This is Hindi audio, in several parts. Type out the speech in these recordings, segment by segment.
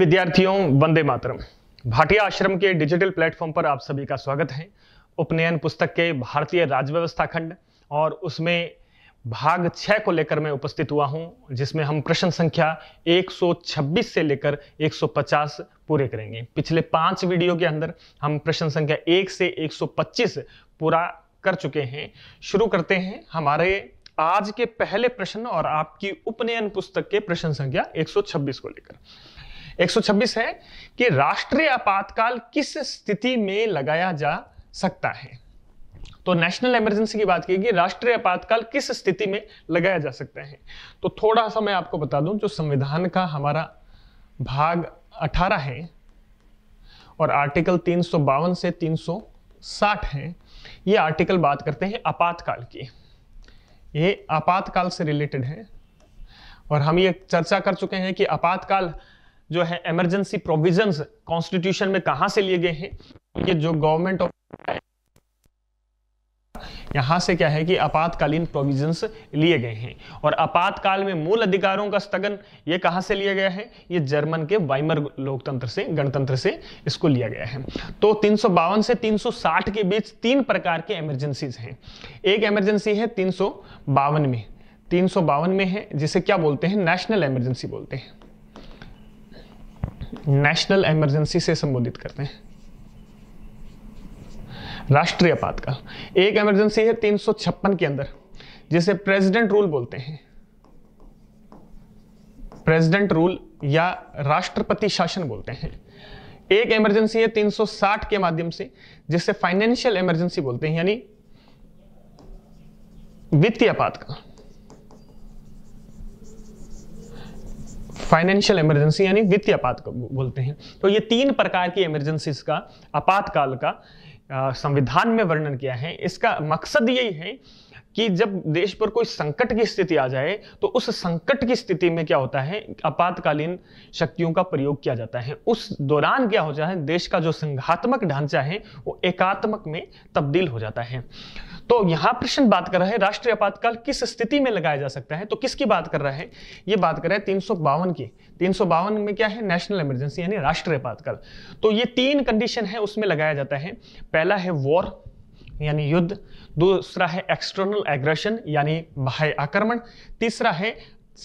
विद्यार्थियों वंदे मातरम भाटिया आश्रम के डिजिटल प्लेटफॉर्म पर आप सभी का स्वागत है उपनयन पुस्तक के भारतीय राजव्यवस्था खंड और उसमें भाग छः को लेकर मैं उपस्थित हुआ हूं जिसमें हम प्रश्न संख्या 126 से लेकर 150 पूरे करेंगे पिछले पांच वीडियो के अंदर हम प्रश्न संख्या एक से एक पूरा कर चुके हैं शुरू करते हैं हमारे आज के पहले प्रश्न और आपकी उपनयन पुस्तक के प्रश्न संख्या 126 को लेकर 126 है कि राष्ट्रीय आपातकाल किस स्थिति में लगाया जा सकता है तो नेशनल इमरजेंसी की बात की राष्ट्रीय आपातकाल किस स्थिति में लगाया जा सकता है तो थोड़ा सा मैं आपको बता दूं जो संविधान का हमारा भाग 18 है और आर्टिकल तीन से 360 है ये आर्टिकल बात करते हैं आपातकाल की ये आपातकाल से रिलेटेड है और हम ये चर्चा कर चुके हैं कि आपातकाल जो है इमरजेंसी प्रोविजंस कॉन्स्टिट्यूशन में कहा से लिए गए हैं ये जो गवर्नमेंट ऑफ यहां से क्या है कि आपातकालीन प्रोविजंस लिए गए हैं और आपातकाल में मूल अधिकारों का स्थगन ये कहां से लिया गया है ये जर्मन के वाइमर लोकतंत्र से गणतंत्र से इसको लिया गया है तो तीन से 360 के बीच तीन प्रकार के इमरजेंसीज हैं एक इमरजेंसी है तीन में तीन में है जिसे क्या बोलते हैं नेशनल इमरजेंसी बोलते हैं नेशनल इमरजेंसी से संबोधित करते हैं राष्ट्रीय आपातकाल एक इमरजेंसी है तीन के अंदर जिसे प्रेसिडेंट रूल बोलते हैं प्रेसिडेंट रूल या राष्ट्रपति शासन बोलते हैं एक इमरजेंसी है 360 के माध्यम से जिसे फाइनेंशियल इमरजेंसी बोलते हैं यानी वित्तीय आपातकाल फाइनेंशियल इमरजेंसी यानी वित्तीय आपात बोलते हैं तो ये तीन प्रकार की इमरजेंसीज का आपातकाल का संविधान में वर्णन किया है इसका मकसद यही है कि जब देश पर कोई संकट की स्थिति आ जाए तो उस संकट की स्थिति में क्या होता है आपातकालीन शक्तियों का प्रयोग किया जाता है उस दौरान क्या हो जाए देश का जो संघात्मक ढांचा है वो एकात्मक में तब्दील हो जाता है तो यहां प्रश्न बात कर रहा है राष्ट्रीय आपातकाल किस स्थिति में लगाया जा सकता है तो किसकी बात कर रहा है ये बात कर रहा है तीन की तीन में क्या है नेशनल इमरजेंसी यानी राष्ट्रीय आपातकाल तो ये तीन कंडीशन है उसमें लगाया जाता है पहला है वॉर यानी युद्ध दूसरा है एक्सटर्नल एग्रेशन यानी बाह्य आक्रमण तीसरा है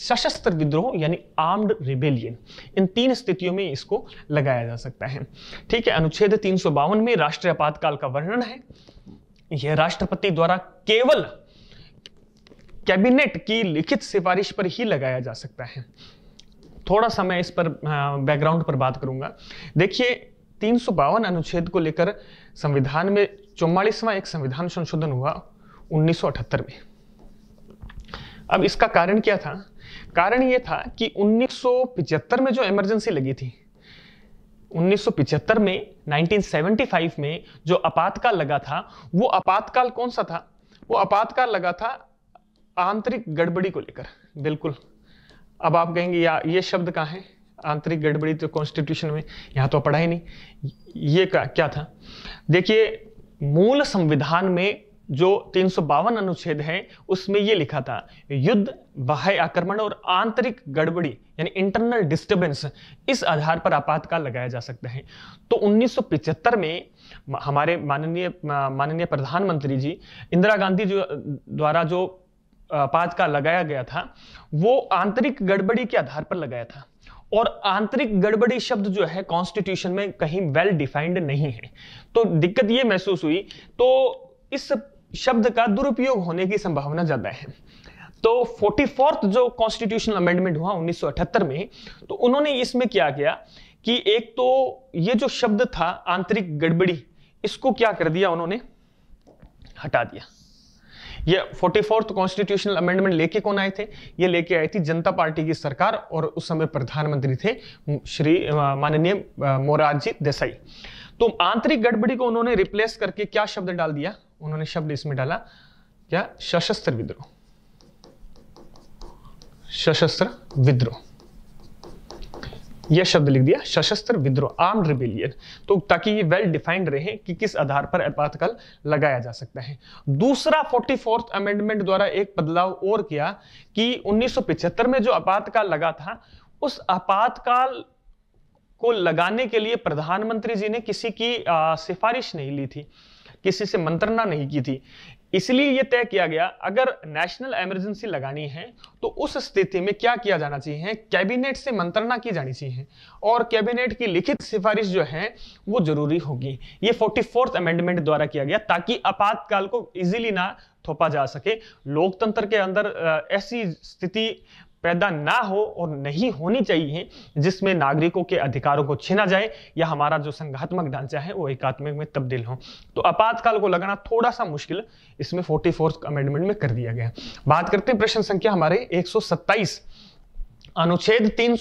सशस्त्र विद्रोह यानी आर्म्ड रिबेलियन इन तीन स्थितियों में इसको लगाया जा सकता है ठीक है अनुच्छेद तीन में राष्ट्रीय आपातकाल का वर्णन है यह राष्ट्रपति द्वारा केवल कैबिनेट की लिखित सिफारिश पर ही लगाया जा सकता है थोड़ा सा मैं इस पर बैकग्राउंड पर बात करूंगा देखिए तीन अनुच्छेद को लेकर संविधान में चौवालीसवां एक संविधान संशोधन हुआ 1978 में अब इसका कारण क्या था कारण यह था कि 1975 में जो इमरजेंसी लगी थी 1975 में 1975 में जो आपातकाल लगा था वो आपातकाल कौन सा था वो आपातकाल लगा था आंतरिक गड़बड़ी को लेकर बिल्कुल अब आप कहेंगे या ये शब्द कहाँ है आंतरिक गड़बड़ी तो कॉन्स्टिट्यूशन में यहाँ तो पढ़ा ही नहीं ये क्या था देखिए मूल संविधान में जो तीन अनुच्छेद है उसमें ये लिखा था युद्ध बाह्य आक्रमण और आंतरिक गड़बड़ी यानी इंटरनल डिस्टर्बेंस इस आधार पर आपातकाल लगाया जा सकता है तो 1975 में हमारे माननीय माननीय प्रधानमंत्री जी इंदिरा गांधी जो द्वारा जो आपातकाल लगाया गया था वो आंतरिक गड़बड़ी के आधार पर लगाया था और आंतरिक गड़बड़ी शब्द जो है कॉन्स्टिट्यूशन में कहीं वेल डिफाइंड नहीं है तो दिक्कत ये महसूस हुई तो इस शब्द का दुरुपयोग होने की संभावना ज्यादा है तो फोर्टी जो कॉन्स्टिट्यूशनल अमेंडमेंट हुआ 1978 में तो उन्होंने इसमें क्या किया कि एक तो ये जो शब्द था आंतरिक गड़बड़ी इसको क्या कर दिया उन्होंने हटा दिया ये फोर्टी फोर्थ कॉन्स्टिट्यूशनल अमेंडमेंट लेके कौन आए थे ये लेके आई थी जनता पार्टी की सरकार और उस समय प्रधानमंत्री थे श्री माननीय मोरारजी देसाई तो आंतरिक गड़बड़ी को उन्होंने रिप्लेस करके क्या शब्द डाल दिया उन्होंने शब्द इसमें डाला क्या सशस्त्र विद्रोह सशस्त्र विद्रोह यह शब्द लिख दिया सशस्त्र विद्रोह आर्म रिबेलियन तो ताकि ये वेल डिफाइंड रहे कि किस आधार पर आपातकाल लगाया जा सकता है दूसरा फोर्टी फोर्थ अमेंडमेंट द्वारा एक बदलाव और किया कि 1975 में जो आपातकाल लगा था उस आपातकाल को लगाने के लिए प्रधानमंत्री जी ने किसी की सिफारिश नहीं ली थी किसी से मंत्रणा नहीं की थी इसलिए यह तय किया गया अगर नेशनल इमरजेंसी लगानी है तो उस स्थिति में क्या किया जाना चाहिए कैबिनेट से मंत्रणा की जानी चाहिए और कैबिनेट की लिखित सिफारिश जो है वो जरूरी होगी ये फोर्टी फोर्थ अमेंडमेंट द्वारा किया गया ताकि आपातकाल को इजीली ना थोपा जा सके लोकतंत्र के अंदर ऐसी स्थिति पैदा ना हो और नहीं होनी चाहिए जिसमें नागरिकों के अधिकारों को छीना जाए या हमारा जो संघात्मक ढांचा है वो एकात्मक में तब्दील हो तो आपातकाल को लगाना थोड़ा सा मुश्किल इसमें फोर्टी फोर्थ अमेंडमेंट में कर दिया गया बात करते हैं प्रश्न संख्या हमारे एक अनुच्छेद तीन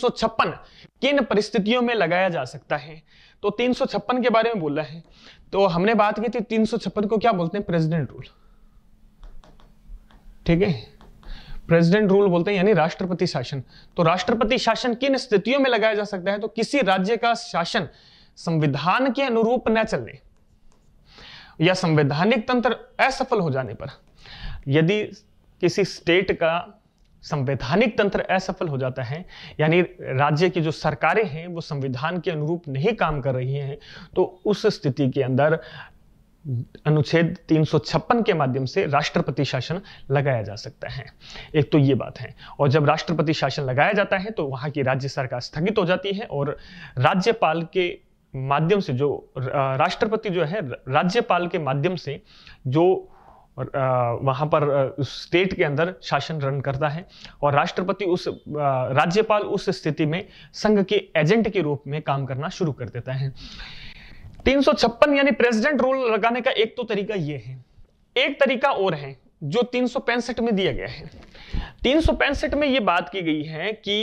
किन परिस्थितियों में लगाया जा सकता है तो तीन के बारे में बोला है तो हमने बात की थी तीन को क्या बोलते हैं प्रेसिडेंट रूल ठीक है प्रेसिडेंट रूल बोलते हैं यानी राष्ट्रपति शासन तो राष्ट्रपति शासन किन स्थितियों में लगाया जा सकता है तो किसी राज्य का शासन संविधान के अनुरूप न चलने या संवैधानिक तंत्र असफल हो जाने पर यदि किसी स्टेट का संवैधानिक तंत्र असफल हो जाता है यानी राज्य की जो सरकारें हैं वो संविधान के अनुरूप नहीं काम कर रही हैं तो उस स्थिति के अंदर अनुच्छेद 356 के माध्यम से राष्ट्रपति शासन लगाया जा सकता है एक तो ये बात है और जब राष्ट्रपति शासन लगाया जाता है तो वहां की राज्य सरकार स्थगित हो जाती है और राज्यपाल के माध्यम से जो राष्ट्रपति जो है राज्यपाल के माध्यम से जो और वहाँ पर स्टेट के अंदर शासन रन करता है और राष्ट्रपति उस राज्यपाल उस स्थिति में संघ के एजेंट के रूप में काम करना शुरू कर देता है 356 यानी प्रेसिडेंट रूल लगाने का एक तो तरीका यह है एक तरीका और है जो तीन में दिया गया है तीन में यह बात की गई है कि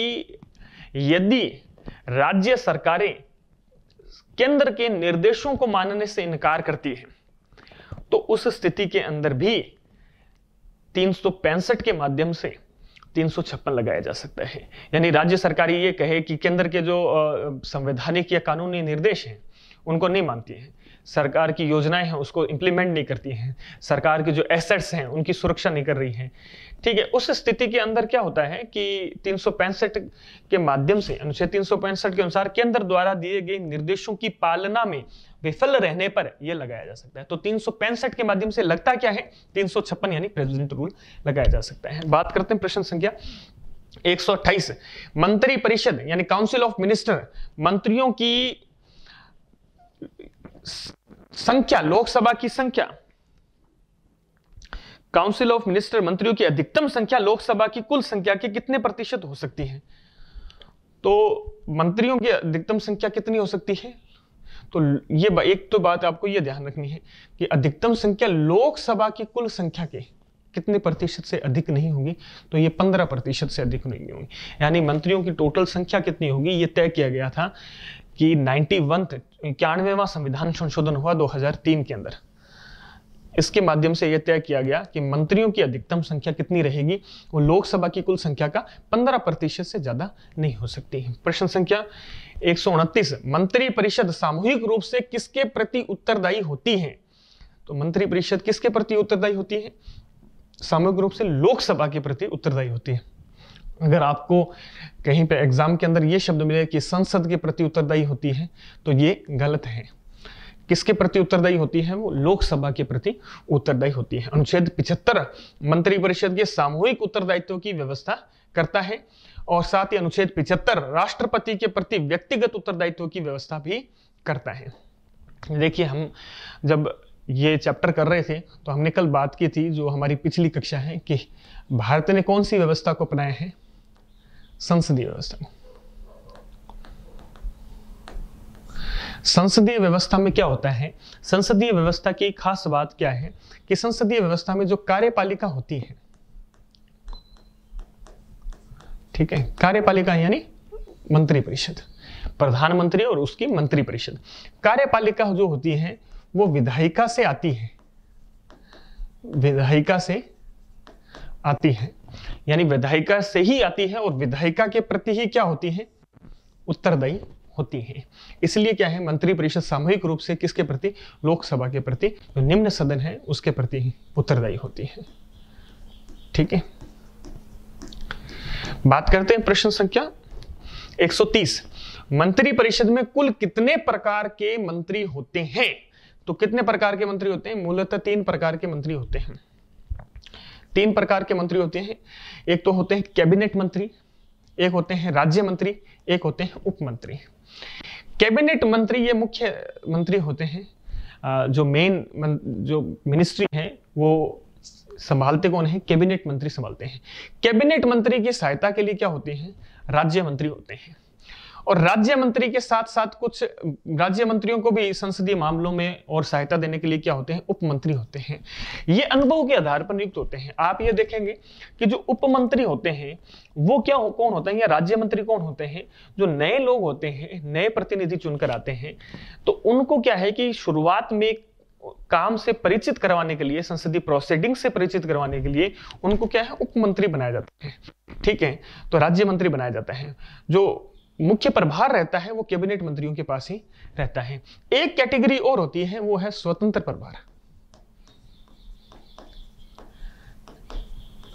यदि राज्य सरकारें केंद्र के निर्देशों को मानने से इनकार करती है तो उस स्थिति के अंदर भी तीन के माध्यम से तीन लगाया जा सकता है यानी राज्य सरकार ये कहे कि केंद्र के जो संवैधानिक या कानूनी निर्देश हैं उनको नहीं मानती है सरकार की योजनाएं हैं उसको इंप्लीमेंट नहीं करती हैं सरकार के जो एसेट्स हैं उनकी सुरक्षा नहीं कर रही हैं ठीक है उस स्थिति के अंदर क्या होता है कि तीन के माध्यम से अनुच्छेद तीन के अनुसार केंद्र द्वारा दिए गए निर्देशों की पालना में विफल रहने पर यह लगाया जा सकता है तो तीन के माध्यम से लगता क्या है तीन यानी प्रेजिडेंट रूल लगाया जा सकता है बात करते हैं प्रश्न संख्या एक मंत्री परिषद यानी काउंसिल ऑफ मिनिस्टर मंत्रियों की संख्या लोकसभा की संख्या काउंसिल ऑफ मिनिस्टर मंत्रियों की अधिकतम संख्या लोकसभा की कुल संख्या के कितने प्रतिशत हो सकती है तो मंत्रियों की अधिकतम संख्या कितनी हो सकती है तो ये एक तो बात आपको ये ध्यान रखनी है कि अधिकतम संख्या लोकसभा की कुल संख्या के कितने प्रतिशत से अधिक नहीं होगी तो ये पंद्रह प्रतिशत से अधिक नहीं होगी यानी मंत्रियों की टोटल संख्या कितनी होगी ये तय किया गया था कि नाइन्टी वन इक्यानवेवा संविधान संशोधन हुआ 2003 के अंदर इसके माध्यम से यह तय किया गया कि मंत्रियों की अधिकतम संख्या कितनी रहेगी वो लोकसभा की कुल संख्या का 15 प्रतिशत से ज्यादा नहीं हो सकती प्रश्न संख्या एक मंत्री परिषद सामूहिक रूप से किसके प्रति उत्तरदायी होती है तो मंत्री परिषद किसके प्रति उत्तरदायी होती है सामूहिक रूप से लोकसभा के प्रति उत्तरदायी होती है अगर आपको कहीं पे एग्जाम के अंदर ये शब्द मिले कि संसद के प्रति उत्तरदायी होती है तो ये गलत है किसके प्रति उत्तरदायी होती है वो लोकसभा के प्रति उत्तरदायी होती है अनुच्छेद पिछहत्तर मंत्रिपरिषद के सामूहिक उत्तरदायित्व की व्यवस्था करता है और साथ ही अनुच्छेद पिछहत्तर राष्ट्रपति के प्रति व्यक्तिगत उत्तरदायित्व की व्यवस्था भी करता है देखिए हम जब ये चैप्टर कर रहे थे तो हमने कल बात की थी जो हमारी पिछली कक्षा है कि भारत ने कौन सी व्यवस्था को अपनाया है संसदीय व्यवस्था संसदीय व्यवस्था में क्या होता है संसदीय व्यवस्था की खास बात क्या है कि संसदीय व्यवस्था में जो कार्यपालिका होती है ठीक है कार्यपालिका यानी मंत्रिपरिषद प्रधानमंत्री और उसकी मंत्री परिषद कार्यपालिका जो होती है वो विधायिका से आती है विधायिका से आती है यानी विधायिका से ही आती है और विधायिका के प्रति ही क्या होती है उत्तरदायी होती है इसलिए क्या है मंत्री परिषद सामूहिक रूप से किसके प्रति लोकसभा के प्रति जो निम्न सदन है उसके प्रति उत्तरदायी होती है ठीक है बात करते हैं प्रश्न संख्या 130 मंत्री परिषद में कुल कितने प्रकार के मंत्री होते हैं तो कितने प्रकार के मंत्री होते हैं मूलतः तीन प्रकार के मंत्री होते हैं तीन प्रकार के मंत्री होते हैं एक तो होते हैं कैबिनेट मंत्री एक होते हैं राज्य मंत्री एक होते हैं उप मंत्री कैबिनेट मंत्री ये मुख्य मंत्री होते हैं जो मेन जो मिनिस्ट्री है वो संभालते कौन है कैबिनेट मंत्री संभालते हैं कैबिनेट मंत्री की सहायता के लिए क्या होते हैं राज्य मंत्री होते हैं और राज्य मंत्री के साथ साथ कुछ राज्य मंत्रियों को भी संसदीय मामलों में और सहायता देने के लिए क्या होते हैं उपमंत्री होते हैं ये अनुभव के आधार पर नियुक्त होते हैं आप ये देखेंगे कि जो उपमंत्री होते हैं वो क्या हो, कौन होता है या राज्य मंत्री कौन होते हैं जो नए लोग होते हैं नए प्रतिनिधि चुनकर आते हैं तो उनको क्या है कि शुरुआत में काम से परिचित करवाने के लिए संसदीय प्रोसीडिंग से परिचित करवाने के लिए उनको क्या है उपमंत्री बनाया जाता है ठीक है तो राज्य मंत्री बनाया जाता है जो मुख्य प्रभार रहता है वो कैबिनेट मंत्रियों के पास ही रहता है एक कैटेगरी और होती है वो है स्वतंत्र प्रभार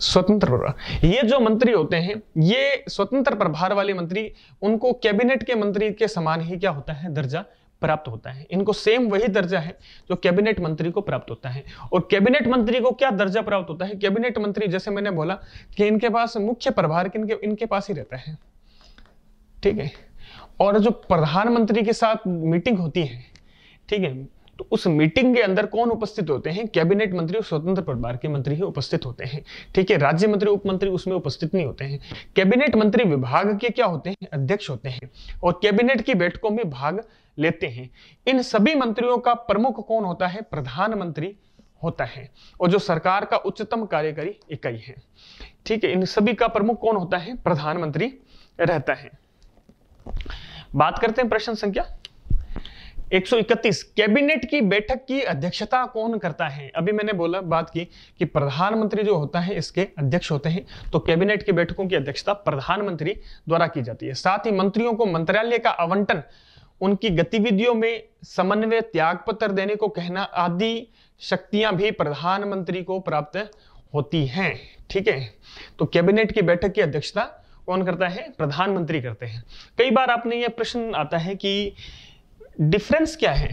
स्वतंत्र ये जो मंत्री होते हैं ये स्वतंत्र प्रभार वाले मंत्री उनको कैबिनेट के मंत्री के समान ही क्या होता है दर्जा प्राप्त होता है इनको सेम वही दर्जा है जो कैबिनेट मंत्री को प्राप्त होता है और कैबिनेट मंत्री को क्या दर्जा प्राप्त होता है कैबिनेट मंत्री जैसे मैंने बोला कि इनके पास मुख्य प्रभार इनके इनके पास ही रहता है ठीक है और जो प्रधानमंत्री के साथ मीटिंग होती है ठीक है तो उस मीटिंग के अंदर कौन उपस्थित होते हैं कैबिनेट मंत्री और स्वतंत्र परिवार के मंत्री ही उपस्थित होते हैं ठीक है राज्य मंत्री उपमंत्री उसमें उपस्थित नहीं होते हैं कैबिनेट मंत्री विभाग के क्या होते हैं अध्यक्ष होते हैं और कैबिनेट की बैठकों में भाग लेते हैं इन सभी मंत्रियों का प्रमुख कौन होता है प्रधानमंत्री होता है और जो सरकार का उच्चतम कार्यकारी इकाई है ठीक है इन सभी का प्रमुख कौन होता है प्रधानमंत्री रहता है बात करते हैं प्रश्न संख्या 131 कैबिनेट की बैठक की अध्यक्षता कौन करता है अभी मैंने बोला बात की कि प्रधानमंत्री जो होता है इसके अध्यक्ष होते हैं तो कैबिनेट की बैठकों की अध्यक्षता प्रधानमंत्री द्वारा की जाती है साथ ही मंत्रियों को मंत्रालय का आवंटन उनकी गतिविधियों में समन्वय त्याग पत्र देने को कहना आदि शक्तियां भी प्रधानमंत्री को प्राप्त होती हैं ठीक है तो कैबिनेट की बैठक की अध्यक्षता कौन करता है प्रधानमंत्री करते हैं कई बार आपने यह प्रश्न आता है कि डिफरेंस क्या है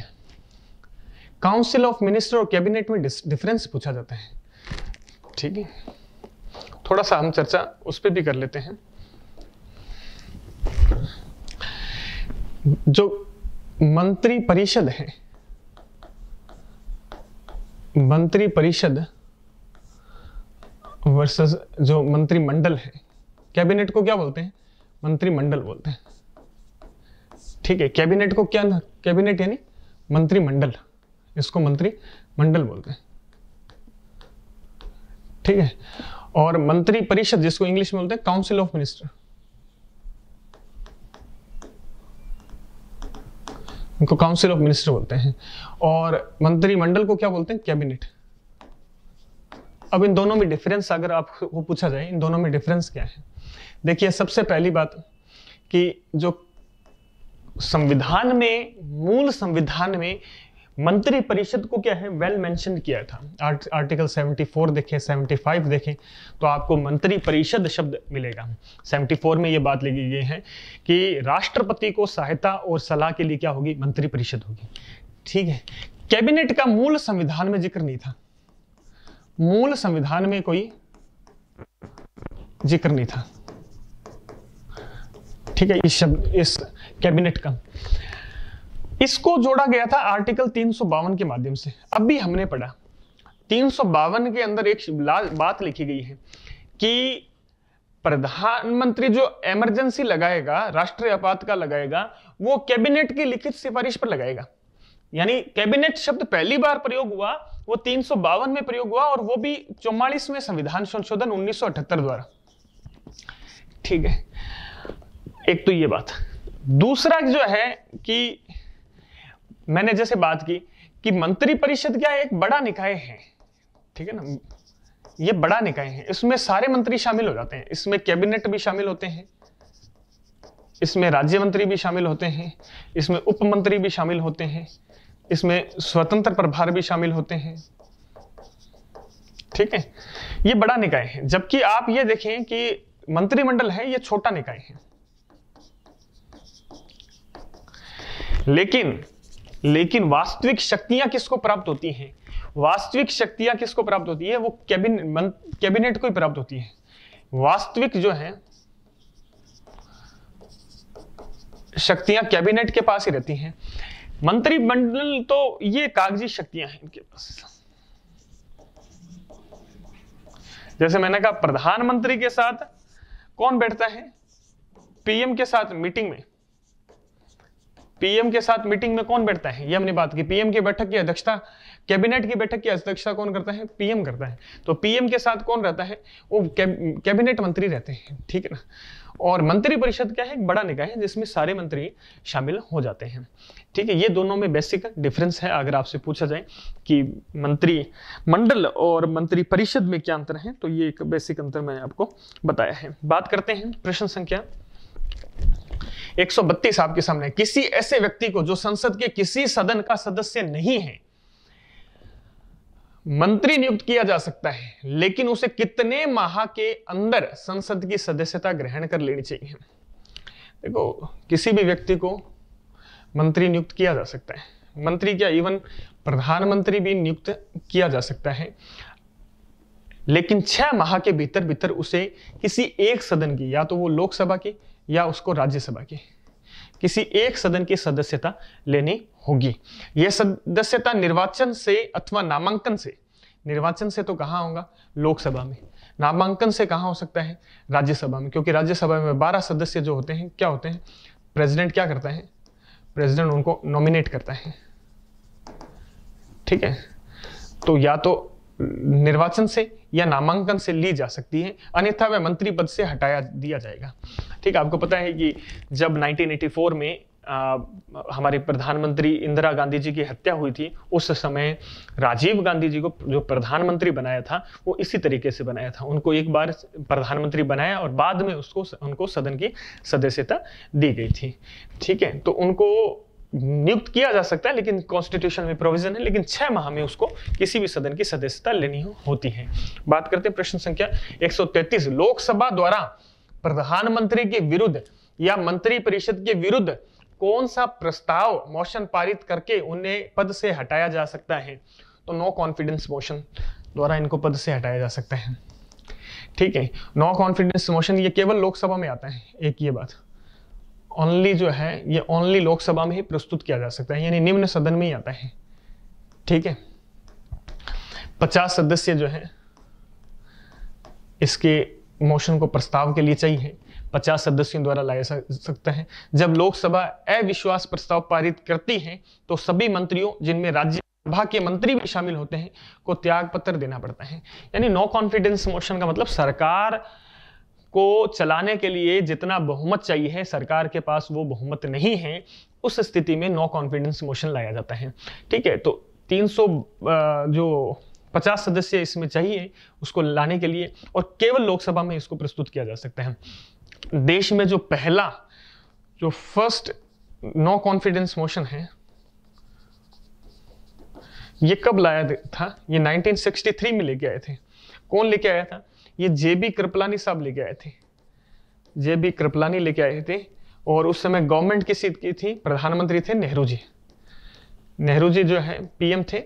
काउंसिल ऑफ मिनिस्टर और कैबिनेट में डिफरेंस पूछा जाता है ठीक है थोड़ा सा हम चर्चा उस पर भी कर लेते हैं जो मंत्री परिषद है मंत्री परिषद वर्सेस जो मंत्रिमंडल है कैबिनेट को क्या बोलते हैं मंत्रिमंडल बोलते हैं ठीक है कैबिनेट को क्या कैबिनेट यानी मंत्रिमंडल इसको मंत्रिमंडल बोलते हैं ठीक है और मंत्री परिषद जिसको इंग्लिश में बोलते हैं काउंसिल ऑफ मिनिस्टर इनको काउंसिल ऑफ मिनिस्टर बोलते हैं और मंत्रिमंडल को क्या बोलते हैं कैबिनेट अब इन दोनों में डिफरेंस अगर आपको पूछा जाए इन दोनों में डिफरेंस क्या है देखिए सबसे पहली बात कि जो संविधान में मूल संविधान में मंत्री परिषद को क्या है वेल मेंशन किया था आर्ट, आर्टिकल 74 देखें 75 देखें तो आपको मंत्री परिषद शब्द मिलेगा 74 में ये बात लिखी गई है कि राष्ट्रपति को सहायता और सलाह के लिए क्या होगी मंत्री परिषद होगी ठीक है कैबिनेट का मूल संविधान में जिक्र नहीं था मूल संविधान में कोई जिक्र नहीं था ठीक है इस शब्द इस कैबिनेट का इसको जोड़ा गया था आर्टिकल तीन के माध्यम से अभी हमने पढ़ा तीन के अंदर एक बात लिखी गई है कि प्रधानमंत्री जो इमरजेंसी लगाएगा राष्ट्रीय का लगाएगा वो कैबिनेट की लिखित सिफारिश पर लगाएगा यानी कैबिनेट शब्द पहली बार प्रयोग हुआ वो तीन में प्रयोग हुआ और वो भी चौवालीसवें संविधान संशोधन उन्नीस द्वारा ठीक है एक तो ये बात दूसरा जो है कि मैंने जैसे बात की कि मंत्री परिषद क्या एक बड़ा निकाय है ठीक है ना ये बड़ा निकाय है इसमें सारे मंत्री शामिल हो जाते हैं इसमें कैबिनेट भी शामिल होते हैं इसमें राज्य मंत्री भी शामिल होते हैं इसमें उप मंत्री भी शामिल होते हैं इसमें स्वतंत्र प्रभार भी शामिल होते हैं ठीक है ये बड़ा निकाय है जबकि आप ये देखें कि मंत्रिमंडल है ये छोटा निकाय है लेकिन लेकिन वास्तविक शक्तियां किसको प्राप्त होती हैं वास्तविक शक्तियां किसको प्राप्त होती है वो कैबिन कैबिनेट को ही प्राप्त होती है वास्तविक जो है शक्तियां कैबिनेट के पास ही रहती हैं मंत्रिमंडल तो ये कागजी शक्तियां हैं इनके पास जैसे मैंने कहा प्रधानमंत्री के साथ कौन बैठता है पीएम के साथ मीटिंग में पीएम के साथ मीटिंग में कौन बैठता है ये हमने बात की पीएम की बैठक की अध्यक्षता कैबिनेट की बैठक की अध्यक्षता कौन करता है पीएम करता है तो पीएम के साथ कौन रहता है वो कैबिनेट के, मंत्री रहते हैं ठीक है ना और मंत्रिपरिषद क्या है एक बड़ा निकाय है जिसमें सारे मंत्री शामिल हो जाते हैं ठीक है ये दोनों में बेसिक डिफरेंस है अगर आपसे पूछा जाए कि मंत्री मंडल और मंत्री परिषद में क्या अंतर है तो ये एक बेसिक अंतर मैंने आपको बताया है बात करते हैं प्रश्न संख्या 132 आपके सामने किसी ऐसे व्यक्ति को जो संसद के किसी सदन का सदस्य नहीं है मंत्री नियुक्त किया जा सकता है लेकिन उसे कितने माह के अंदर संसद की सदस्यता ग्रहण कर लेनी चाहिए देखो किसी भी व्यक्ति को मंत्री नियुक्त किया जा सकता है मंत्री क्या इवन प्रधानमंत्री भी नियुक्त किया जा सकता है लेकिन छह माह के भीतर भीतर उसे किसी एक सदन की या तो वो लोकसभा की या उसको राज्यसभा की किसी एक सदन की सदस्यता लेनी होगी यह सदस्यता निर्वाचन से अथवा नामांकन से निर्वाचन से तो कहाँ होगा लोकसभा में नामांकन से कहाँ हो सकता है राज्यसभा में क्योंकि राज्यसभा में बारह सदस्य जो होते हैं क्या होते हैं प्रेसिडेंट क्या करता है प्रेसिडेंट उनको नॉमिनेट करता है ठीक है तो या तो निर्वाचन से या नामांकन से ली जा सकती है अन्यथा वह मंत्री पद से हटाया दिया जाएगा ठीक आपको पता है कि जब 1984 में आ, हमारे प्रधानमंत्री इंदिरा गांधी जी की हत्या हुई थी उस समय राजीव गांधी जी को जो प्रधानमंत्री बनाया था वो इसी तरीके से बनाया था उनको एक बार प्रधानमंत्री बनाया और बाद में उसको उनको सदन की सदस्यता दी गई थी ठीक है तो उनको नियुक्त किया जा सकता है लेकिन कॉन्स्टिट्यूशन में प्रोविजन है लेकिन छह माह में उसको किसी भी सदन की सदस्यता लेनी होती है बात करते हैं प्रश्न संख्या 133 लोकसभा द्वारा प्रधानमंत्री के विरुद्ध या मंत्री परिषद के विरुद्ध कौन सा प्रस्ताव मोशन पारित करके उन्हें पद से हटाया जा सकता है तो नो कॉन्फिडेंस मोशन द्वारा इनको पद से हटाया जा सकता है ठीक है नो कॉन्फिडेंस मोशन ये केवल लोकसभा में आता है एक ये बात ओनली जो है ये ओनली लोकसभा में ही प्रस्तुत किया जा सकता है यानी निम्न सदन में ही आता है ठीक है पचास सदस्य जो है इसके मोशन को प्रस्ताव के लिए चाहिए पचास सदस्यों द्वारा लाया सकता है जब लोकसभा अविश्वास प्रस्ताव पारित करती है तो सभी मंत्रियों जिनमें राज्यसभा के मंत्री भी शामिल होते हैं को त्याग पत्र देना पड़ता है यानी नो कॉन्फिडेंस मोशन का मतलब सरकार को चलाने के लिए जितना बहुमत चाहिए है सरकार के पास वो बहुमत नहीं है उस स्थिति में नो कॉन्फिडेंस मोशन लाया जाता है ठीक है तो 300 जो पचास सदस्य इसमें चाहिए उसको लाने के लिए और केवल लोकसभा में इसको प्रस्तुत किया जा सकता है देश में जो पहला जो फर्स्ट नो कॉन्फिडेंस मोशन है ये कब लाया था ये 1963 में लेके आए थे कौन लेके आया था ये जेबी कृपलानी साहब लेके आए थे जेबी कृपलानी लेके आए थे और उस समय गवर्नमेंट की सीट की थी प्रधानमंत्री थे नेहरू जी नेहरू जी जो है पीएम थे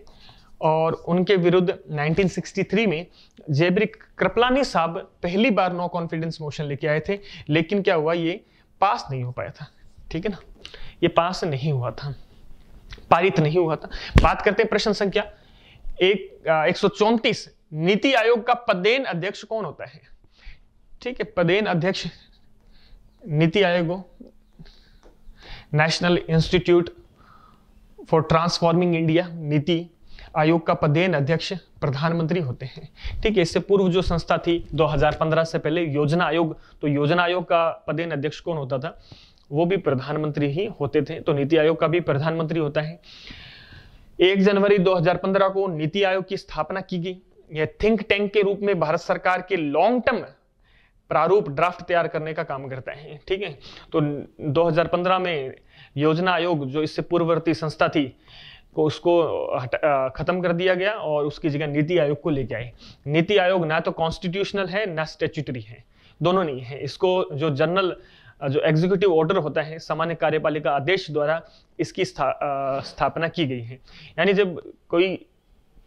और उनके विरुद्ध 1963 में जेब्रिक कृपलानी साहब पहली बार नो कॉन्फिडेंस मोशन लेके आए थे लेकिन क्या हुआ ये पास नहीं हो पाया था ठीक है ना ये पास नहीं हुआ था पारित नहीं हुआ था बात करते हैं प्रश्न संख्या एक सौ नीति आयोग का पदेन अध्यक्ष कौन होता है ठीक है पदेन अध्यक्ष NITI Aayog National Institute for Transforming India NITI Aayog का पदेन अध्यक्ष प्रधानमंत्री होते हैं ठीक है इससे पूर्व जो संस्था थी 2015 से पहले योजना आयोग तो योजना आयोग का पदेन अध्यक्ष कौन होता था वो भी प्रधानमंत्री ही होते थे तो नीति आयोग का भी प्रधानमंत्री होता है एक जनवरी 2015 को नीति आयोग की स्थापना की गई यह थिंक टैंक के रूप में भारत सरकार के लॉन्ग टर्म प्रारूप ड्राफ्ट तैयार करने का काम करता है ठीक है तो 2015 में योजना आयोग जो इससे पूर्ववर्ती संस्था थी को उसको ख़त्म कर दिया गया और उसकी जगह नीति आयोग को लेके आए नीति आयोग ना तो कॉन्स्टिट्यूशनल है ना स्टेचुटरी है दोनों नहीं है इसको जो जनरल जो एग्जीक्यूटिव ऑर्डर होता है सामान्य कार्यपालिका आदेश द्वारा इसकी स्था, आ, स्थापना की गई है यानी जब कोई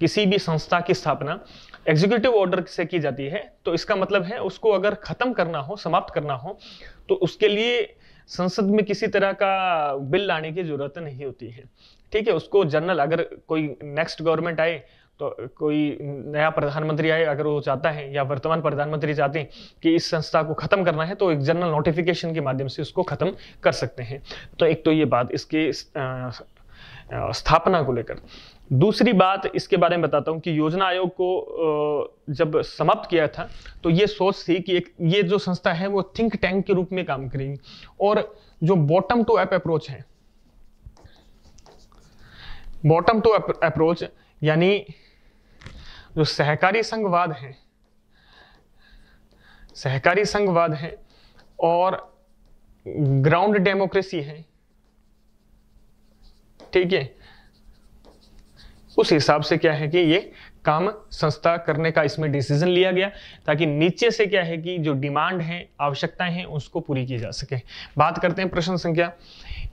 किसी भी संस्था की स्थापना एग्जीक्यूटिव ऑर्डर से की जाती है तो इसका मतलब है उसको अगर खत्म करना हो समाप्त करना हो तो उसके लिए संसद में किसी तरह का बिल लाने की जरूरत नहीं होती है ठीक है उसको जनरल अगर कोई नेक्स्ट गवर्नमेंट आए तो कोई नया प्रधानमंत्री आए अगर वो चाहता है या वर्तमान प्रधानमंत्री चाहते हैं कि इस संस्था को खत्म करना है तो एक जनरल नोटिफिकेशन के माध्यम से उसको खत्म कर सकते हैं तो एक तो ये बात इसके स्थापना को लेकर दूसरी बात इसके बारे में बताता हूँ कि योजना आयोग को जब समाप्त किया था तो ये सोच थी कि एक ये जो संस्था है वो थिंक टैंक के रूप में काम करेगी और जो बॉटम टू एप अप्रोच है बॉटम टू अप्रोच यानी जो सहकारी संघवाद है सहकारी संघवाद है और ग्राउंड डेमोक्रेसी है ठीक है उस हिसाब से क्या है कि ये काम संस्था करने का इसमें डिसीजन लिया गया ताकि नीचे से क्या है कि जो डिमांड है आवश्यकताएं हैं उसको पूरी की जा सके बात करते हैं प्रश्न संख्या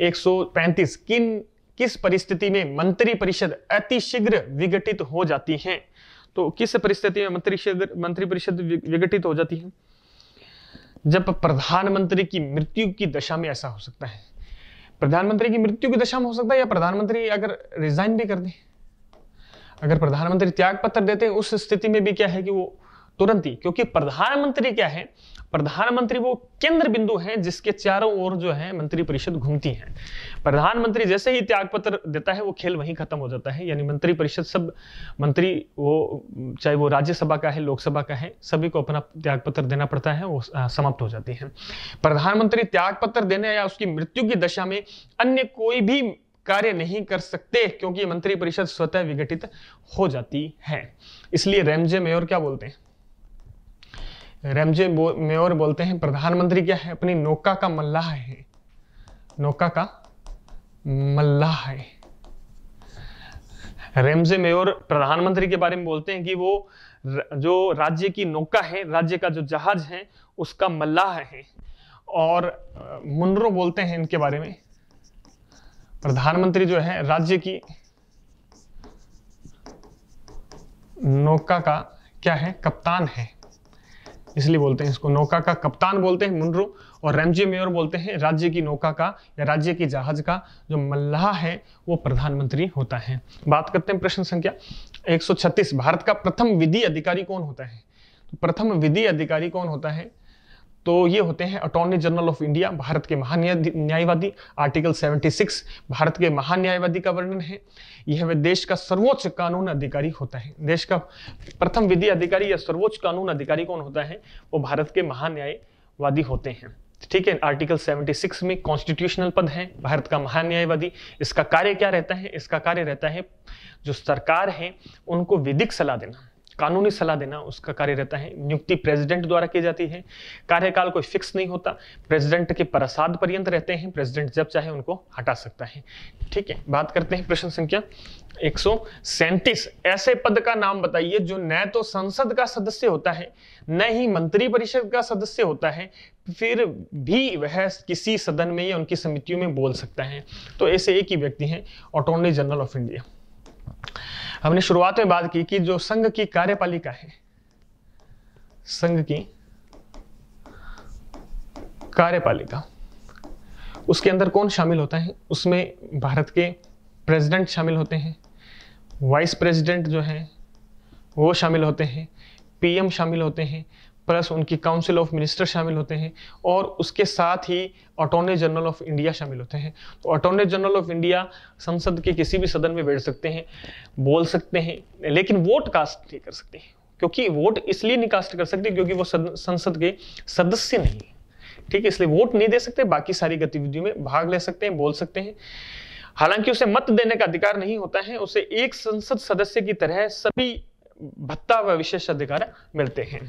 135 किन किस परिस्थिति में मंत्री परिषद अतिशीघ्र विघटित हो जाती है तो किस परिस्थिति में मंत्री मंत्री परिषद विघटित हो जाती है जब प्रधानमंत्री की मृत्यु की दशा में ऐसा हो सकता है प्रधानमंत्री की मृत्यु की दशा में हो सकता है या प्रधानमंत्री अगर रिजाइन भी कर दे अगर प्रधानमंत्री त्याग पत्र देते हैं उस स्थिति में भी क्या है कि वो तुरंत ही क्योंकि प्रधानमंत्री क्या है प्रधानमंत्री वो केंद्र बिंदु है जिसके चारों ओर जो है मंत्रिपरिषद घूमती है प्रधानमंत्री जैसे ही त्यागपत्र देता है वो खेल वहीं खत्म हो जाता है यानी मंत्रिपरिषद सब मंत्री वो चाहे वो राज्यसभा का है लोकसभा का है सभी को अपना त्यागपत्र देना पड़ता है वो समाप्त हो जाती है प्रधानमंत्री त्यागपत्र देने या उसकी मृत्यु की दशा में अन्य कोई भी कार्य नहीं कर सकते क्योंकि मंत्रिपरिषद स्वतः विघटित हो जाती है इसलिए रेमजे मेयर क्या बोलते हैं रेमजे बो, मेयर बोलते हैं प्रधानमंत्री क्या है अपनी नौका का मल्लाह है नौका का मल्लाह है रेमजे मेयर प्रधानमंत्री के बारे में बोलते हैं कि वो जो राज्य की नौका है राज्य का जो जहाज है उसका मल्लाह है और मुनरो बोलते हैं इनके बारे में प्रधानमंत्री जो है राज्य की नौका का क्या है कप्तान है इसलिए बोलते हैं इसको नौका का कप्तान बोलते हैं मुनरो और रेमजी मेयर बोलते हैं राज्य की नौका का या राज्य के जहाज का जो मल्लाह है वो प्रधानमंत्री होता है बात करते हैं प्रश्न संख्या 136 भारत का प्रथम विधि अधिकारी कौन होता है तो प्रथम विधि अधिकारी कौन होता है तो ये होते हैं attorney general of India Bharat के महान्यायवादी आर्टिकल 76 भारत के महान्यायवादी का वर्णन है यह देश का सर्वोच्च कानून अधिकारी होता है देश का प्रथम विधि अधिकारी या सर्वोच्च कानून अधिकारी कौन होता है वो भारत के महान्यायवादी होते हैं ठीक है आर्टिकल 76 में कॉन्स्टिट्यूशनल पद है भारत का महान्यायवादी इसका कार्य क्या रहता है इसका कार्य रहता है जो सरकार है उनको विधिक सलाह देना कानूनी सलाह देना उसका कार्य रहता है नियुक्ति प्रेसिडेंट द्वारा की जाती है कार्यकाल कोई फिक्स नहीं होता प्रेसिडेंट के प्रसाद पर्यंत रहते हैं प्रेसिडेंट जब चाहे उनको हटा सकता है ठीक है बात करते हैं प्रश्न संख्या एक ऐसे पद का नाम बताइए जो न तो संसद का सदस्य होता है न ही मंत्री परिषद का सदस्य होता है फिर भी वह किसी सदन में या उनकी समितियों में बोल सकता है तो ऐसे एक ही व्यक्ति हैं अटोर्नी जनरल ऑफ इंडिया हमने शुरुआत में बात की कि जो संघ की कार्यपालिका है संघ की कार्यपालिका उसके अंदर कौन शामिल होता है उसमें भारत के प्रेसिडेंट शामिल होते हैं वाइस प्रेसिडेंट जो हैं वो शामिल होते हैं पीएम शामिल होते हैं प्लस उनकी काउंसिल ऑफ मिनिस्टर शामिल होते हैं और उसके साथ ही अटॉर्नी जनरल ऑफ इंडिया शामिल होते हैं तो अटॉर्नी जनरल ऑफ इंडिया संसद के किसी भी सदन में बैठ सकते हैं बोल सकते हैं लेकिन वोट कास्ट नहीं कर सकते हैं क्योंकि वोट इसलिए नहीं कास्ट कर सकते क्योंकि वो संसद के सदस्य नहीं ठीक है इसलिए वोट नहीं दे सकते बाकी सारी गतिविधियों में भाग ले सकते हैं बोल सकते हैं हालांकि उसे मत देने का अधिकार नहीं होता है उसे एक संसद सदस्य की तरह सभी भत्ता व विशेष अधिकार मिलते हैं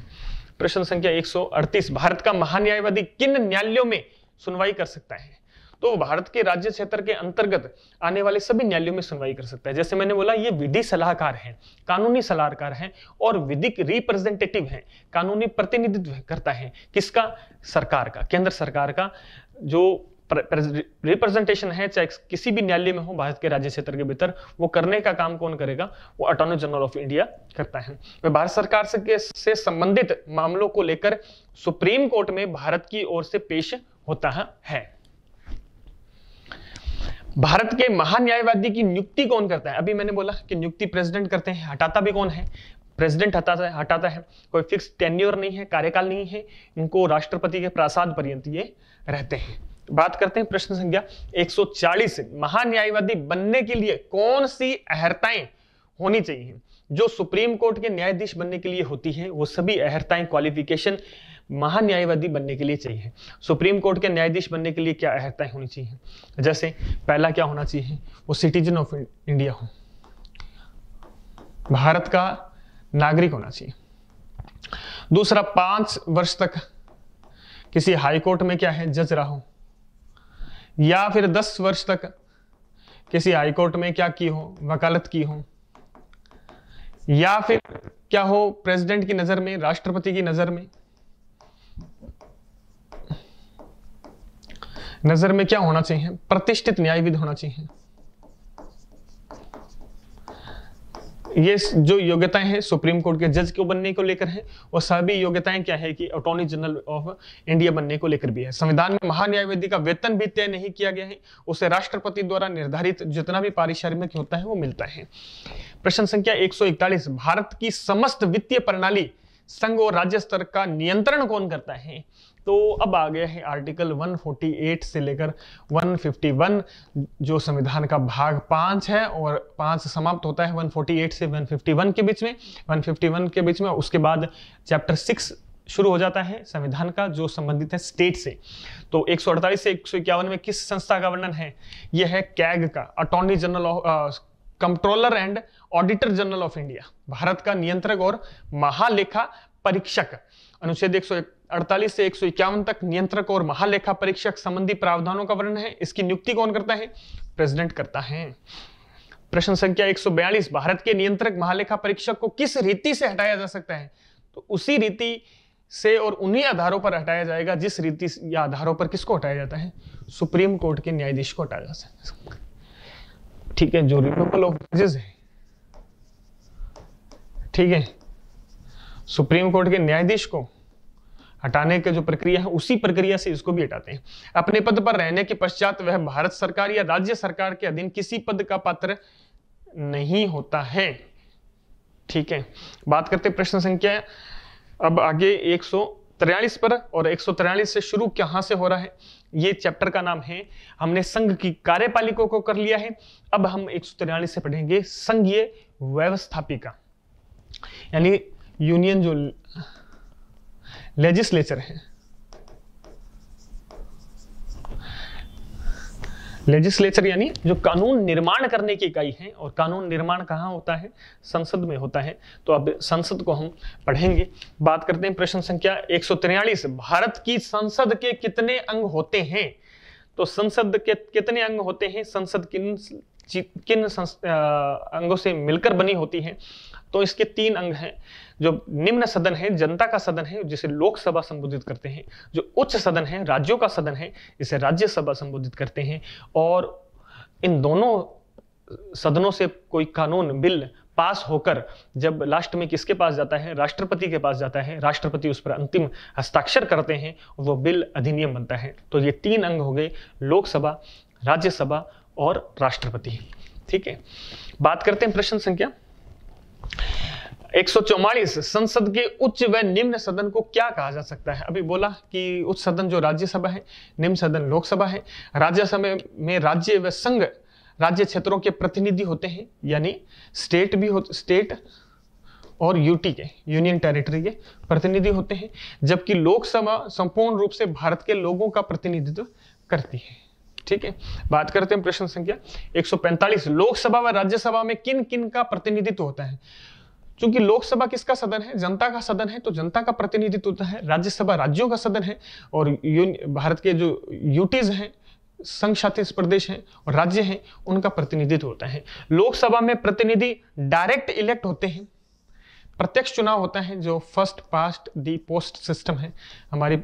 प्रश्न संख्या 138 भारत का महान्यायवादी किन न्यायालयों में सुनवाई कर सकता है तो भारत के राज्य क्षेत्र के अंतर्गत आने वाले सभी न्यायालयों में सुनवाई कर सकता है जैसे मैंने बोला ये विधि सलाहकार हैं कानूनी सलाहकार हैं और विधिक रिप्रेजेंटेटिव हैं कानूनी प्रतिनिधित्व करता है किसका सरकार का केंद्र सरकार का जो रिप्रेजेंटेशन है चाहे किसी भी न्यायालय में हो भारत के राज्य क्षेत्र के भीतर वो करने का काम कौन करेगा वो अटॉर्नी जनरल ऑफ इंडिया करता है तो भारत सरकार से, से संबंधित मामलों को लेकर सुप्रीम कोर्ट में भारत की ओर से पेश होता है भारत के महान्यायवादी की नियुक्ति कौन करता है अभी मैंने बोला कि नियुक्ति प्रेसिडेंट करते हैं हटाता भी कौन है प्रेसिडेंट हटाता है हटाता है कोई फिक्स टेन्योर नहीं है कार्यकाल नहीं है इनको राष्ट्रपति के प्रासाद पर्यंत ये रहते हैं बात करते हैं प्रश्न संख्या 140 महान्यायवादी बनने के लिए कौन सी अहर्ताएं होनी चाहिए जो सुप्रीम कोर्ट के न्यायाधीश बनने के लिए होती है वो सभी अहर्ताएं क्वालिफिकेशन महान्यायवादी बनने के लिए चाहिए सुप्रीम कोर्ट के न्यायाधीश बनने के लिए क्या अहर्ताएं होनी चाहिए जैसे पहला क्या होना चाहिए वो सिटीजन ऑफ इंडिया हो भारत का नागरिक होना चाहिए दूसरा पांच वर्ष तक किसी हाईकोर्ट में क्या है जज रहा हूं या फिर 10 वर्ष तक किसी हाईकोर्ट में क्या की हो वकालत की हो या फिर क्या हो प्रेसिडेंट की नजर में राष्ट्रपति की नजर में नजर में क्या होना चाहिए प्रतिष्ठित न्यायविद होना चाहिए ये जो योग्यताएं हैं सुप्रीम कोर्ट के जज को बनने को लेकर है और सभी योग्यताएं क्या है कि अटॉर्नी जनरल ऑफ इंडिया बनने को लेकर भी है संविधान में महान्यायवेदी का वेतन भी तय नहीं किया गया है उसे राष्ट्रपति द्वारा निर्धारित जितना भी पारिश्रमिक होता है वो मिलता है प्रश्न संख्या एक भारत की समस्त वित्तीय प्रणाली संघ और राज्य स्तर का नियंत्रण कौन करता है तो अब आ गया है आर्टिकल 148 से लेकर 151 जो संविधान का भाग पांच है और पांच समाप्त होता है 148 से 151 के बीच में 151 के बीच में उसके बाद चैप्टर सिक्स शुरू हो जाता है संविधान का जो संबंधित है स्टेट से तो 148 से एक में किस संस्था का वर्णन है यह है कैग का attorney general controller and auditor general of India Bharat का नियंत्रक और महालेखा परीक्षक अनुच्छेद एक अड़तालीस से एक तक नियंत्रक और महालेखा परीक्षक संबंधी प्रावधानों का वर्णन है इसकी नियुक्ति कौन करता है प्रेसिडेंट करता है प्रश्न संख्या 142 भारत के नियंत्रक महालेखा परीक्षक को किस रीति से हटाया जा सकता है तो उसी रीति से और उन्हीं आधारों पर हटाया जाएगा जिस रीति या आधारों पर किसको हटाया जाता है सुप्रीम कोर्ट के न्यायाधीश को हटाया जा सकता है ठीक है जो रिन्यूबल ऑफ जजेस है ठीक है सुप्रीम कोर्ट के न्यायाधीश को हटाने के जो प्रक्रिया है उसी प्रक्रिया से इसको भी हटाते हैं अपने पद पर रहने के पश्चात वह भारत सरकार या राज्य सरकार के अधीन किसी पद का पात्र नहीं होता है ठीक है बात करते प्रश्न संख्या अब आगे एक सौ पर और एक से शुरू कहाँ से हो रहा है ये चैप्टर का नाम है हमने संघ की कार्यपालिकों को कर लिया है अब हम एक से पढ़ेंगे संघीय व्यवस्थापिका यानी यूनियन जो लेजिस्लेचर है लेजिस्लेचर यानी जो कानून निर्माण करने की इकाई है और कानून निर्माण कहाँ होता है संसद में होता है तो अब संसद को हम पढ़ेंगे बात करते हैं प्रश्न संख्या एक भारत की संसद के कितने अंग होते हैं तो संसद के कितने अंग होते हैं संसद किन किन अंगों से मिलकर बनी होती है तो इसके तीन अंग हैं जो निम्न सदन है जनता का सदन है जिसे लोकसभा संबोधित करते हैं जो उच्च सदन है राज्यों का सदन है इसे राज्यसभा संबोधित करते हैं और इन दोनों सदनों से कोई कानून बिल पास होकर जब लास्ट में किसके पास जाता है राष्ट्रपति के पास जाता है राष्ट्रपति उस पर अंतिम हस्ताक्षर करते हैं वो बिल अधिनियम बनता है तो ये तीन अंग हो गए लोकसभा राज्यसभा और राष्ट्रपति ठीक है बात करते हैं प्रश्न संख्या एक संसद के उच्च व निम्न सदन को क्या कहा जा सकता है अभी बोला कि उच्च सदन जो राज्यसभा है निम्न सदन लोकसभा है राज्यसभा में राज्य व संघ राज्य क्षेत्रों के प्रतिनिधि होते हैं यानी स्टेट भी हो स्टेट और यूटी के यूनियन टेरिटरी के प्रतिनिधि होते हैं जबकि लोकसभा संपूर्ण रूप से भारत के लोगों का प्रतिनिधित्व करती है ठीक है बात करते हैं प्रश्न संख्या 145 लोकसभा व राज्यसभा में किन किन का प्रतिनिधित्व होता है क्योंकि लोकसभा किसका सदन है जनता का सदन है तो जनता का प्रतिनिधित्व होता है राज्यसभा राज्यों का सदन है और भारत के जो यूटीज हैं संघ शासित प्रदेश हैं और राज्य हैं उनका प्रतिनिधित्व होता है लोकसभा में प्रतिनिधि डायरेक्ट इलेक्ट होते हैं प्रत्यक्ष चुनाव होता है जो first past the post system है हमारी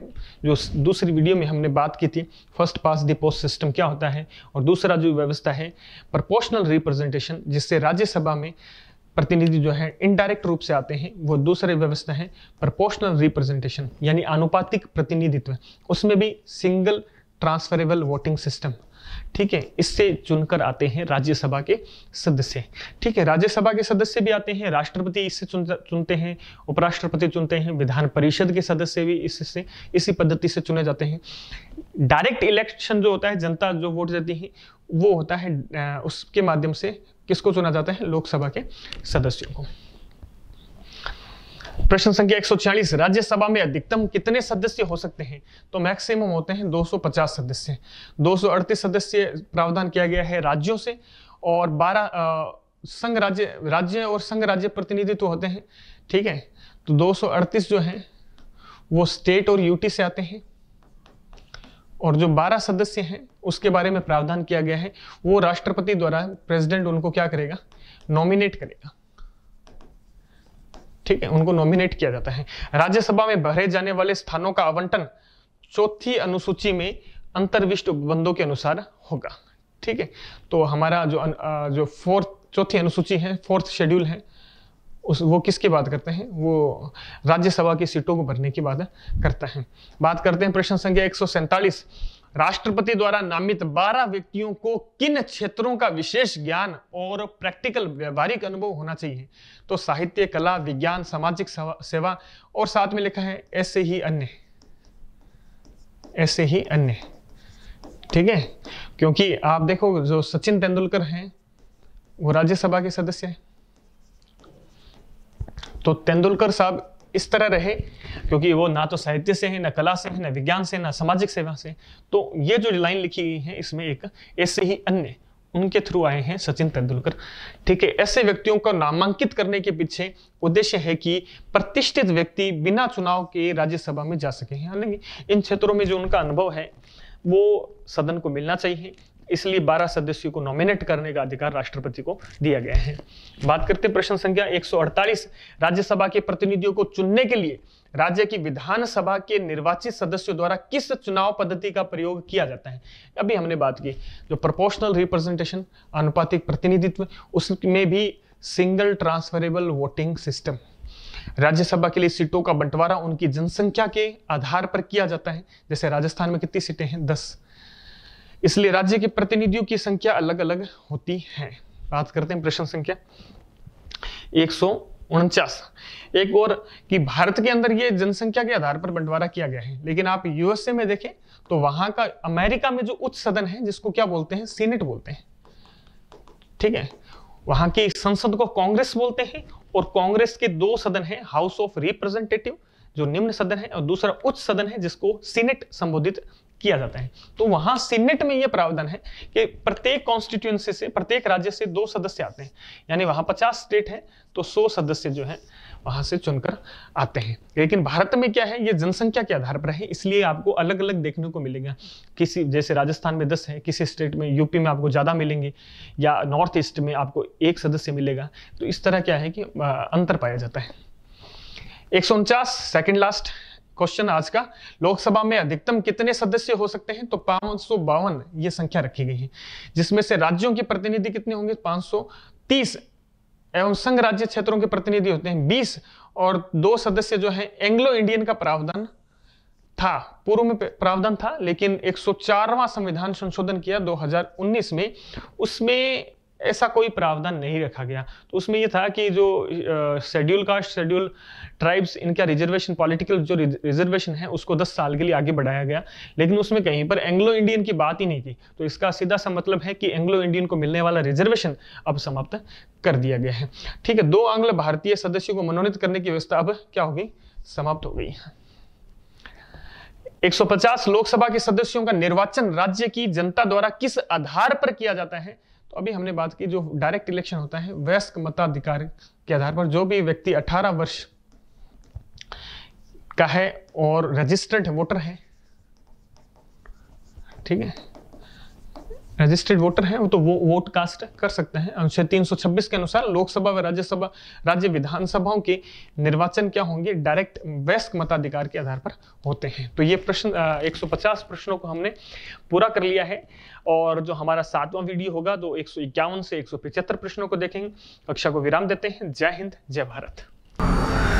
जो दूसरी वीडियो में हमने बात की थी first past the post system क्या होता है और दूसरा जो व्यवस्था है प्रोपोर्शनल रिप्रेजेंटेशन जिससे राज्यसभा में प्रतिनिधि जो है इनडायरेक्ट रूप से आते हैं वो दूसरे व्यवस्था है प्रपोर्शनल रिप्रेजेंटेशन यानी आनुपातिक प्रतिनिधित्व उसमें भी सिंगल ट्रांसफरेबल वोटिंग सिस्टम ठीक है इससे चुनकर आते हैं राज्यसभा के सदस्य ठीक है राज्यसभा के सदस्य भी आते हैं राष्ट्रपति इससे चुनते हैं उपराष्ट्रपति चुनते हैं विधान परिषद के सदस्य भी इससे इसी पद्धति से चुने जाते हैं डायरेक्ट इलेक्शन जो होता है जनता जो वोट देती है वो होता है उसके माध्यम से किसको चुना जाता है लोकसभा के सदस्यों को प्रश्न संख्या एक राज्यसभा में अधिकतम कितने सदस्य हो सकते हैं तो मैक्सिमम होते हैं 250 सदस्य 238 सदस्य प्रावधान किया गया है राज्यों से और 12 संघ राज्य राज्य और संघ राज्य प्रतिनिधित्व होते हैं ठीक है तो 238 जो है वो स्टेट और यूटी से आते हैं और जो 12 सदस्य हैं उसके बारे में प्रावधान किया गया है वो राष्ट्रपति द्वारा प्रेसिडेंट उनको क्या करेगा नॉमिनेट करेगा ठीक है उनको नॉमिनेट किया जाता है राज्यसभा में भरे जाने वाले स्थानों का आवंटन चौथी अनुसूची में अंतर्विष्ट उपबंधों के अनुसार होगा ठीक है तो हमारा जो जो फोर्थ चौथी अनुसूची है फोर्थ शेड्यूल है उस वो किसकी बात करते हैं वो राज्यसभा की सीटों को भरने की बात करता है बात करते हैं प्रश्न संख्या एक राष्ट्रपति द्वारा नामित 12 व्यक्तियों को किन क्षेत्रों का विशेष ज्ञान और प्रैक्टिकल व्यवहारिक अनुभव होना चाहिए तो साहित्य कला विज्ञान सामाजिक सेवा और साथ में लिखा है ऐसे ही अन्य ऐसे ही अन्य ठीक है क्योंकि आप देखो जो सचिन तेंदुलकर हैं वो राज्यसभा के सदस्य हैं तो तेंदुलकर साहब इस तरह रहे क्योंकि वो ना तो साहित्य से है ना कला से है ना विज्ञान से ना सामाजिक सेवा से तो ये जो लाइन लिखी गई है इसमें एक ऐसे ही अन्य उनके थ्रू आए हैं सचिन तेंदुलकर ठीक है ऐसे व्यक्तियों को नामांकित करने के पीछे उद्देश्य है कि प्रतिष्ठित व्यक्ति बिना चुनाव के राज्यसभा में जा सके हालांकि इन क्षेत्रों में जो उनका अनुभव है वो सदन को मिलना चाहिए इसलिए 12 सदस्यों को नॉमिनेट करने का अधिकार राष्ट्रपति को दिया गया है बात करते प्रश्न संख्या 148 राज्यसभा के प्रतिनिधियों को चुनने के लिए राज्य की विधानसभा के निर्वाचित सदस्यों द्वारा किस चुनाव पद्धति का प्रयोग किया जाता है अभी हमने बात की जो प्रोपोर्शनल रिप्रेजेंटेशन अनुपातिक प्रतिनिधित्व उसमें भी single transferable voting system Rajya Sabha के लिए सीटों का बंटवारा उनकी जनसंख्या के आधार पर किया जाता है जैसे राजस्थान में कितनी सीटें हैं दस इसलिए राज्य के प्रतिनिधियों की संख्या अलग अलग होती है बात करते हैं प्रश्न संख्या एक उनचास एक और कि भारत के अंदर ये जनसंख्या के आधार पर बंटवारा किया गया है लेकिन आप यूएसए में देखें तो वहां का अमेरिका में जो उच्च सदन है जिसको क्या बोलते हैं सीनेट बोलते हैं ठीक है वहां की संसद को कांग्रेस बोलते हैं और कांग्रेस के दो सदन हैं हाउस ऑफ रिप्रेजेंटेटिव जो निम्न सदन है और दूसरा उच्च सदन है जिसको सीनेट संबोधित किया जाता है तो वहां सीनेट में यह प्रावधान है कि प्रत्येक कॉन्स्टिट्यूंसी से प्रत्येक राज्य से दो सदस्य आते हैं यानी वहां पचास स्टेट है तो सौ सदस्य जो है वहां से चुनकर आते हैं लेकिन भारत में क्या है ये जनसंख्या के आधार पर है इसलिए आपको अलग अलग देखने को मिलेगा किसी जैसे राजस्थान में दस है किसी स्टेट में यूपी में आपको ज़्यादा मिलेंगे या नॉर्थ ईस्ट में आपको एक सदस्य मिलेगा तो इस तरह क्या है कि अंतर पाया जाता है एक सौ उनचास सेकेंड लास्ट क्वेश्चन आज का लोकसभा में अधिकतम कितने सदस्य हो सकते हैं तो पांच ये संख्या रखी गई है जिसमें से राज्यों के प्रतिनिधि कितने होंगे 530 एवं संघ राज्य क्षेत्रों के प्रतिनिधि होते हैं 20 और दो सदस्य जो है एंग्लो इंडियन का प्रावधान था पूर्व में प्रावधान था लेकिन 104वां संविधान संशोधन किया 2019 में उसमें ऐसा कोई प्रावधान नहीं रखा गया तो उसमें यह था कि जो शेड्यूल कास्ट शेड्यूल ट्राइब्स इनका रिजर्वेशन पॉलिटिकल जो रिजर्वेशन है उसको 10 साल के लिए आगे बढ़ाया गया लेकिन उसमें कहीं पर एंग्लो इंडियन की बात ही नहीं थी तो इसका सीधा सा मतलब है कि एंग्लो इंडियन को मिलने वाला रिजर्वेशन अब समाप्त कर दिया गया है ठीक है दो आंग्ल भारतीय सदस्यों को मनोनीत करने की व्यवस्था अब क्या हो गई समाप्त हो गई है 150 लोकसभा के सदस्यों का निर्वाचन राज्य की जनता द्वारा किस आधार पर किया जाता है तो अभी हमने बात की जो डायरेक्ट इलेक्शन होता है वयस्क मताधिकार के आधार पर जो भी व्यक्ति 18 वर्ष का है और रजिस्टर्ड वोटर है ठीक है रजिस्टर्ड वोटर हैं वो तो वो वोट कास्ट कर सकते हैं अनुच्छेद 326 के अनुसार लोकसभा व राज्यसभा राज्य विधानसभाओं के निर्वाचन क्या होंगे डायरेक्ट वयस्क मताधिकार के आधार पर होते हैं तो ये प्रश्न 150 प्रश्नों को हमने पूरा कर लिया है और जो हमारा सातवां वीडियो होगा तो एक से एक प्रश्नों को देखेंगे कक्षा को विराम देते हैं जय हिंद जय भारत